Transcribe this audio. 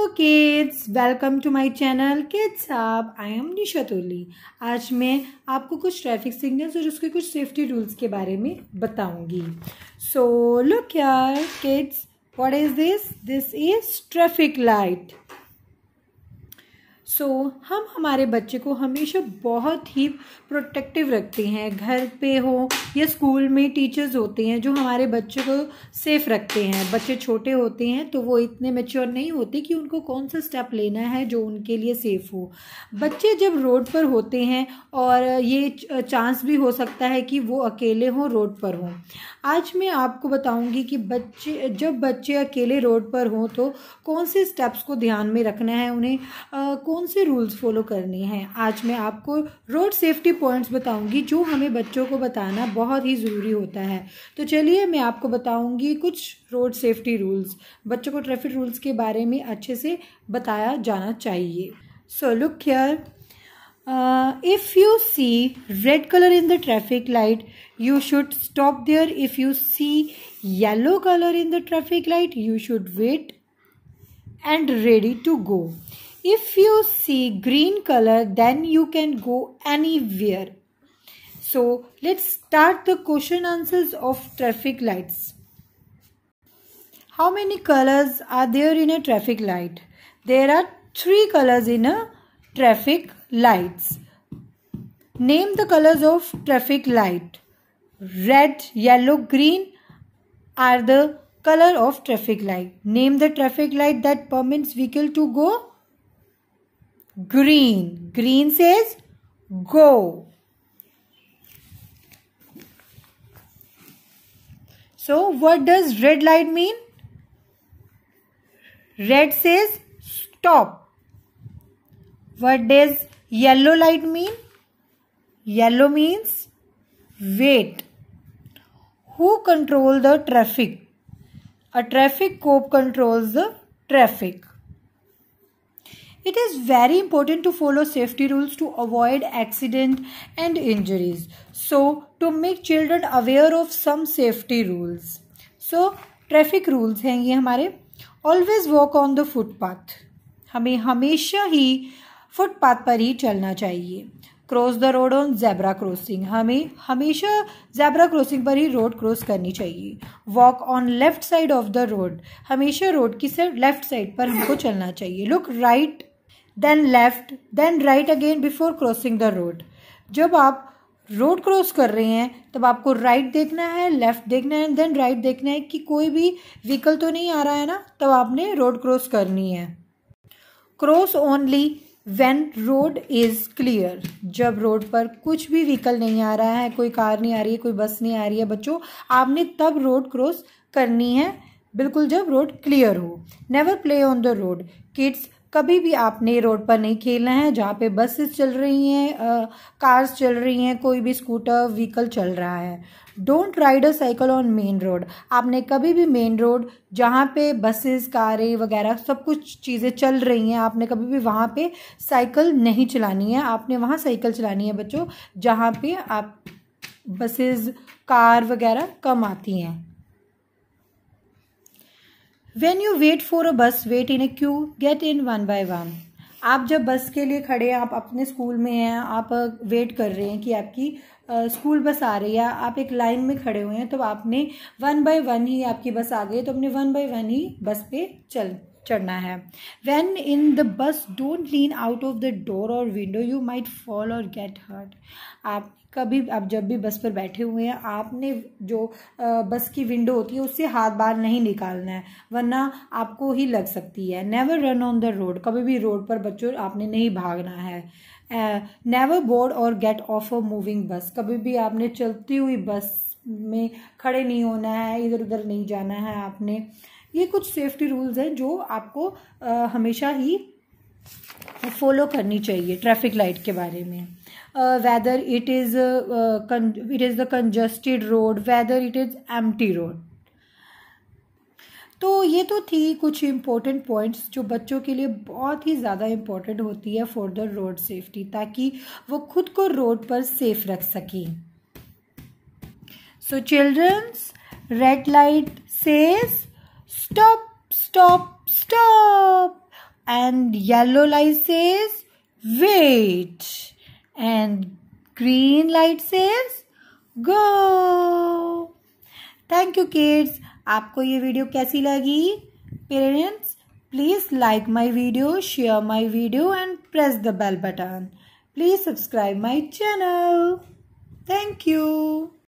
Hello kids welcome to my channel kids आप I M निशतुली आज मैं आपको कुछ ट्रैफिक सिग्नल्स और उसके कुछ सेफ्टी रूल्स के बारे में बताऊंगी सो लुक यार kids what is this this is traffic light so so, हम हमारे बच्चे को हमेशा बहुत ही प्रोटेक्टिव रखते हैं घर पे हो या स्कूल में टीचर्स होते हैं जो हमारे बच्चे को सेफ रखते हैं बच्चे छोटे होते हैं तो वो इतने मेच्योर नहीं होते कि उनको कौन सा स्टेप लेना है जो उनके लिए सेफ़ हो बच्चे जब रोड पर होते हैं और ये चांस भी हो सकता है कि वो अकेले हों रोड पर हों आज मैं आपको बताऊँगी कि बच्चे जब बच्चे अकेले रोड पर हों तो कौन से स्टेप्स को ध्यान में रखना है उन्हें कौन कौन से रूल्स फॉलो करने हैं आज मैं आपको रोड सेफ्टी पॉइंट्स बताऊंगी जो हमें बच्चों को बताना बहुत ही ज़रूरी होता है तो चलिए मैं आपको बताऊंगी कुछ रोड सेफ्टी रूल्स बच्चों को ट्रैफिक रूल्स के बारे में अच्छे से बताया जाना चाहिए so look here if you see red colour in the traffic light you should stop there if you see yellow colour in the traffic light you should wait and ready to go If you see green color, then you can go anywhere. So let's start the question answers of traffic lights. How many colors are there in a traffic light? There are three colors in a traffic lights. Name the colors of traffic light. Red, yellow, green are the color of traffic light. Name the traffic light that permits vehicle to go green. Green says go. So what does red light mean? Red says stop. What does yellow light mean? Yellow means wait. Who control the traffic? A traffic cop controls the traffic. It is very important to follow safety rules to avoid accident and injuries. So to make children aware of some safety rules. So traffic rules हैं ये हमारे always walk on the footpath हमें हमेशा ही footpath पर ही चलना चाहिए cross the road on zebra crossing हमें हमेशा जैबरा क्रॉसिंग पर ही रोड क्रॉस करनी चाहिए walk on left side of the road हमेशा रोड की सिर्फ लेफ्ट साइड पर हमको चलना चाहिए look right then left then right again before crossing the road जब आप रोड क्रॉस कर रहे हैं तब आपको राइट देखना है लेफ़्ट देखना है देन राइट देखना है कि कोई भी व्हीकल तो नहीं आ रहा है ना तब आपने रोड क्रॉस करनी है cross only when road is clear जब रोड पर कुछ भी व्हीकल नहीं आ रहा है कोई कार नहीं आ रही है कोई बस नहीं आ रही है बच्चों आपने तब रोड क्रॉस करनी है बिल्कुल जब रोड क्लियर हो never play on the road kids कभी भी आपने रोड पर नहीं खेलना है जहाँ पे बसेस चल रही हैं कार्स चल रही हैं कोई भी स्कूटर व्हीकल चल रहा है don't ride a cycle on main road आपने कभी भी मेन रोड जहाँ पे बसेस कारें वगैरह सब कुछ चीज़ें चल रही हैं आपने कभी भी वहाँ पे साइकिल नहीं चलानी है आपने वहाँ साइकिल चलानी है बच्चों जहाँ पे आप बसेस कार वगैरह कम आती हैं when you wait for a bus wait in a queue get in one by one आप जब बस के लिए खड़े हैं आप अपने स्कूल में हैं आप वेट कर रहे हैं कि आपकी स्कूल बस आ रही है आप एक लाइन में खड़े हुए हैं तो आपने वन बाय वन ही आपकी बस आ गई तो अपने वन बाय वन ही बस पे चल चढ़ना है when in the bus don't lean out of the door or window you might fall or get hurt आप कभी आप जब भी बस पर बैठे हुए हैं आपने जो बस की विंडो होती है उससे हाथ बाहर नहीं निकालना है वरना आपको ही लग सकती है never run on the road कभी भी रोड पर बच्चों आपने नहीं भागना है never board or get off a moving bus कभी भी आपने चलती हुई बस में खड़े नहीं होना है इधर उधर नहीं जाना है आपने uh, ये कुछ सेफ्टी रूल्स हैं जो आपको आ, हमेशा ही फॉलो करनी चाहिए ट्रैफिक लाइट के बारे में whether it is it is the congested road whether it is एम रोड तो ये तो थी कुछ इम्पोर्टेंट पॉइंट्स जो बच्चों के लिए बहुत ही ज़्यादा इम्पोर्टेंट होती है फॉर द रोड सेफ्टी ताकि वो खुद को रोड पर सेफ रख सकें so childrens red light says stop, stop, stop. And yellow light says, wait. And green light says, go. Thank you, kids. आपको ये वीडियो कैसी लगी parents please like my video share my video and press the bell button please subscribe my channel thank you